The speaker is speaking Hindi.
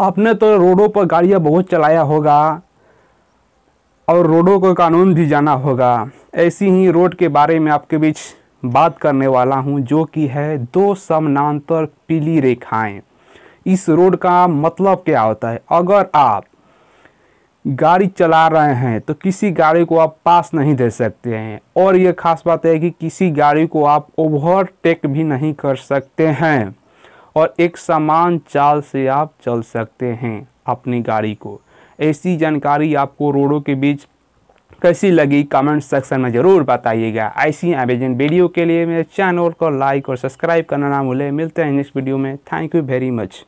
आपने तो रोडों पर गाड़ियाँ बहुत चलाया होगा और रोडों को कानून भी जाना होगा ऐसी ही रोड के बारे में आपके बीच बात करने वाला हूँ जो कि है दो समानांतर पीली रेखाएं इस रोड का मतलब क्या होता है अगर आप गाड़ी चला रहे हैं तो किसी गाड़ी को आप पास नहीं दे सकते हैं और ये खास बात है कि किसी गाड़ी को आप ओवरटेक भी नहीं कर सकते हैं और एक समान चाल से आप चल सकते हैं अपनी गाड़ी को ऐसी जानकारी आपको रोडों के बीच कैसी लगी कमेंट सेक्शन में ज़रूर बताइएगा ऐसी अमेजिंग वीडियो के लिए मेरे चैनल को लाइक और सब्सक्राइब करना ना भूलें मिलते हैं नेक्स्ट वीडियो में थैंक यू वेरी मच